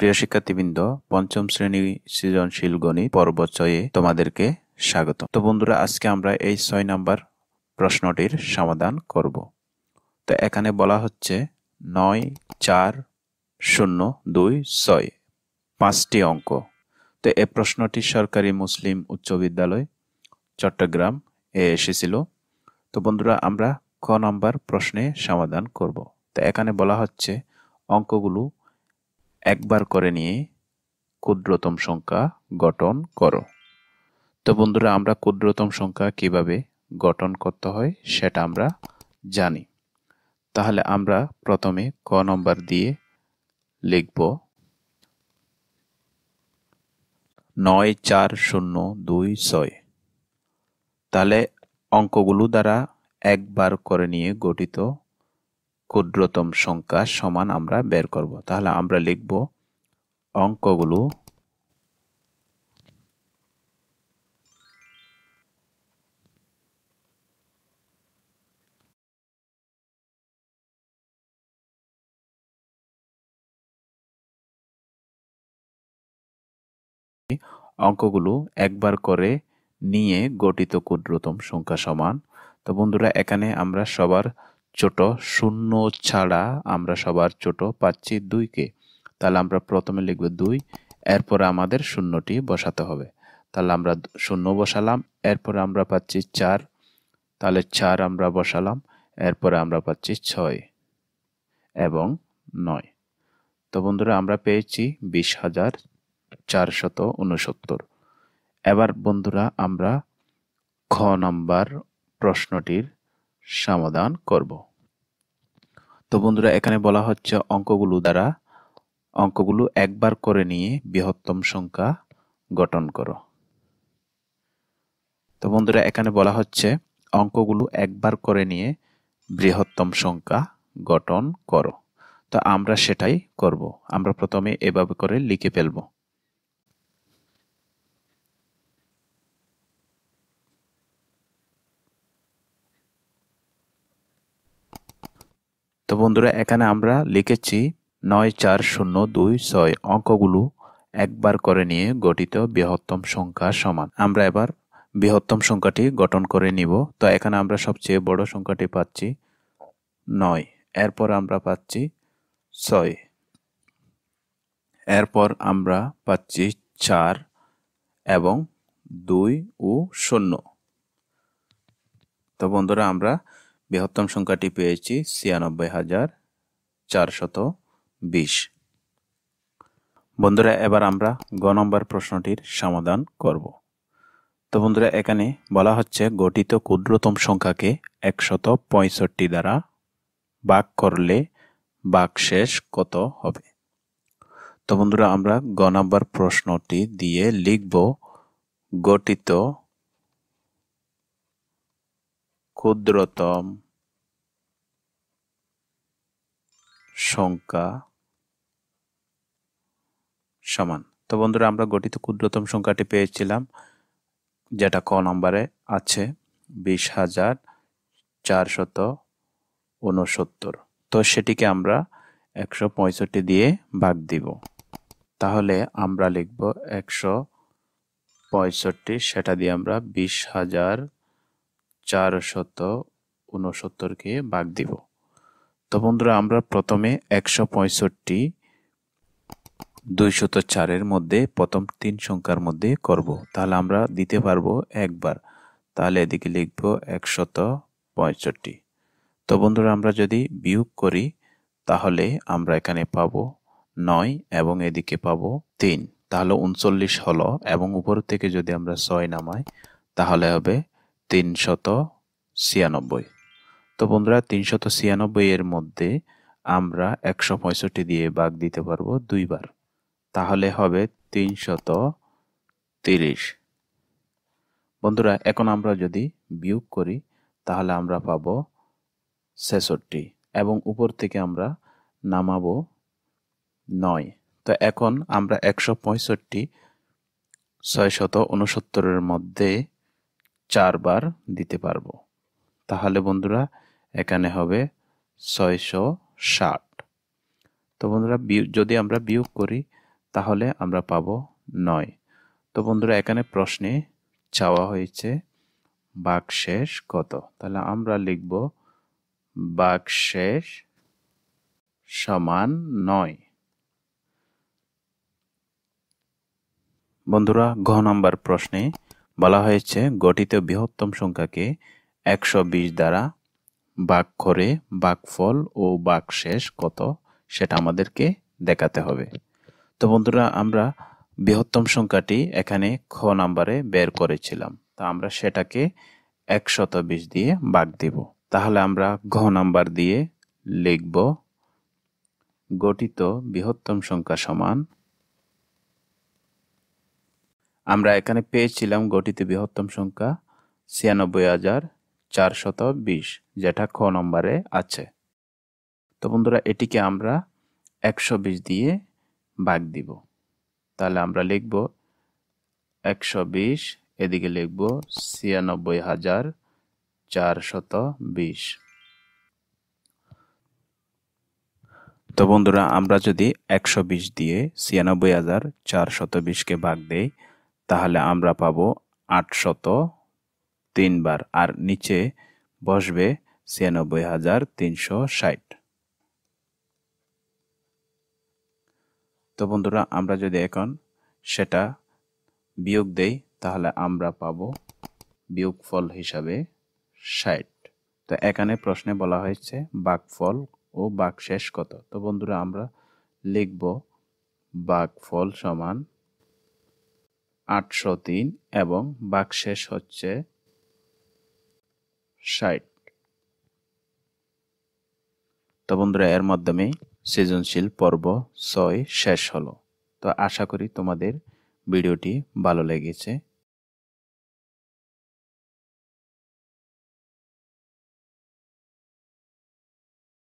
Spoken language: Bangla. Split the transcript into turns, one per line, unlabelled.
প্রিয় শিক্ষার্থীবৃন্দ পঞ্চম শ্রেণী সৃজনশীল গণিত পর্ব ছয়ে তোমাদেরকে স্বাগত তো বন্ধুরা আজকে আমরা এই ছয় নাম্বার প্রশ্নটির সমাধান করব তো এখানে বলা হচ্ছে নয় চার শূন্য দুই ছয় পাঁচটি অঙ্ক তো এ প্রশ্নটি সরকারি মুসলিম উচ্চ বিদ্যালয় চট্টগ্রাম এ এসেছিল তো বন্ধুরা আমরা ক নম্বর প্রশ্নে সমাধান করব তো এখানে বলা হচ্ছে অঙ্কগুলো একবার করে নিয়ে ক্ষুদ্রতম সংখ্যা গঠন করো তো বন্ধুরা আমরা ক্ষুদ্রতম সংখ্যা কিভাবে গঠন করতে হয় সেটা আমরা জানি তাহলে আমরা প্রথমে ক নম্বর দিয়ে লিখব নয় চার শূন্য দুই ছয় তাহলে অঙ্কগুলো দ্বারা একবার করে নিয়ে গঠিত ক্ষুদ্রতম সংখ্যা সমান আমরা বের করব তাহলে আমরা লিখব অঙ্কগুলো অঙ্কগুলো একবার করে নিয়ে গঠিত ক্ষুদ্রতম সংখ্যা সমান তো বন্ধুরা এখানে আমরা সবার ছোট শূন্য ছাড়া আমরা সবার ছোট পাচ্ছি দুইকে তাহলে আমরা প্রথমে লিখব দুই এরপরে আমাদের শূন্যটি বসাতে হবে তাহলে আমরা শূন্য বসালাম এরপরে আমরা পাচ্ছি চার তাহলে চার আমরা বসালাম এরপরে আমরা পাচ্ছি ছয় এবং নয় তো বন্ধুরা আমরা পেয়েছি বিশ হাজার চারশত উনসত্তর এবার বন্ধুরা আমরা খ নম্বর প্রশ্নটির সমাধান করবো তো বন্ধুরা এখানে বলা হচ্ছে অঙ্কগুলো দ্বারা অঙ্কগুলো একবার করে নিয়ে বৃহত্তম সংখ্যা গঠন করো তো বন্ধুরা এখানে বলা হচ্ছে অঙ্কগুলো একবার করে নিয়ে বৃহত্তম সংখ্যা গঠন করো তো আমরা সেটাই করব আমরা প্রথমে এভাবে করে লিখে ফেলবো তো বন্ধুরা এখানে আমরা লিখেছি নয় চার শূন্য দুই ছয় অঙ্কগুলো একবার করে নিয়ে গঠিত বৃহত্তম সংখ্যা সমান আমরা এবার বৃহত্তম সংখ্যাটি গঠন করে নিব তো এখানে আমরা সবচেয়ে বড় সংখ্যাটি পাচ্ছি নয় এরপর আমরা পাচ্ছি ছয় এরপর আমরা পাচ্ছি চার এবং দুই ও শূন্য তো বন্ধুরা আমরা বৃহত্তম সংখ্যাটি পেয়েছি ছিয়ানব্বই হাজার চারশত বিশ বন্ধুরা এবার আমরা গ নম্বর প্রশ্নটির সমাধান করব তো বন্ধুরা এখানে বলা হচ্ছে গঠিত ক্ষুদ্রতম সংখ্যাকে একশত পঁয়ষট্টি দ্বারা বাক করলে শেষ কত হবে তো বন্ধুরা আমরা গ নম্বর প্রশ্নটি দিয়ে লিখব গঠিত ক্ষুদ্রতম সংখ্যা সমান তো বন্ধুরা আমরা গঠিত ক্ষুদ্রতম সংখ্যাটি পেয়েছিলাম যেটা ক নম্বরে আছে বিশ হাজার চারশত উনসত্তর তো সেটিকে আমরা একশো পঁয়ষট্টি দিয়ে ভাগ দিব তাহলে আমরা লিখব একশো পঁয়ষট্টি সেটা দিয়ে আমরা বিশ হাজার চারশত উনসত্তরকে বাগ দিব তো বন্ধুরা আমরা প্রথমে একশো পঁয়ষট্টি দুইশত চারের মধ্যে প্রথম তিন সংখ্যার মধ্যে করব তাহলে আমরা দিতে পারবো একবার তাহলে এদিকে লিখব একশত পঁয়ষট্টি তো বন্ধুরা আমরা যদি বিয়োগ করি তাহলে আমরা এখানে পাব নয় এবং এদিকে পাব তিন তাহলে উনচল্লিশ হলো এবং উপর থেকে যদি আমরা ছয় নামাই তাহলে হবে তিনশত ছিয়ানব্বই তো বন্ধুরা তিনশত ছিয়ানব্বইয়ের মধ্যে আমরা একশো পঁয়ষট্টি দিয়ে বাঘ দিতে পারবো দুইবার তাহলে হবে তিনশত তিরিশ বন্ধুরা এখন আমরা যদি বিয়োগ করি তাহলে আমরা পাব ছেষট্টি এবং উপর থেকে আমরা নামাবো নয় তো এখন আমরা একশো পঁয়ষট্টি ছয়শত উনসত্তরের মধ্যে চারবার দিতে পারবো তাহলে বন্ধুরা এখানে হবে ছয়শো ষাট তো বন্ধুরা যদি আমরা বিয়োগ করি তাহলে আমরা পাব নয় তো বন্ধুরা এখানে প্রশ্নে চাওয়া হয়েছে বাকশেষ কত তাহলে আমরা লিখব বাকশেষ সমান নয় বন্ধুরা ঘ নম্বর প্রশ্নে বলা হয়েছে গঠিত বৃহত্তম সংখ্যাকে একশো বিশ দ্বারা বাক করে বাকফল ও বাকশেষ কত সেটা আমাদেরকে দেখাতে হবে তো বন্ধুরা আমরা বৃহত্তম সংখ্যাটি এখানে খ নাম্বারে বের করেছিলাম তা আমরা সেটাকে একশত বিশ দিয়ে বাক দিব তাহলে আমরা ঘ নাম্বার দিয়ে লিখব গঠিত বৃহত্তম সংখ্যা সমান আমরা এখানে পেয়েছিলাম গঠিত বৃহত্তম সংখ্যা ছিয়ানব্বই হাজার চারশত বিশ যেটা খ নম্বরে আছে তো বন্ধুরা এটিকে আমরা একশো বিশ দিয়ে ভাগ দিব তাহলে আমরা লিখব একশো বিশ এদিকে লিখব ছিয়ানব্বই হাজার চারশত বিশ তো বন্ধুরা আমরা যদি একশো বিশ দিয়ে ছিয়ানব্বই হাজার চারশত বিশকে ভাগ দেই তাহলে আমরা পাবো আটশত তিনবার আর নিচে বসবে ছিয়ানব্বই হাজার তিনশো ষাট তো বন্ধুরা আমরা যদি এখন সেটা বিয়োগ দেই তাহলে আমরা পাবো বিয়োগফল হিসাবে ষাট তো এখানে প্রশ্নে বলা হয়েছে বাঘফল ও বাঘ শেষ কত তো বন্ধুরা আমরা লিখব বাঘফল সমান আটশো তিন এবং বাকশেষ হচ্ছে ষাট তো বন্ধুরা এর মাধ্যমে সৃজনশীল পর্ব ছয় শেষ হলো তো আশা করি তোমাদের ভিডিওটি ভালো লেগেছে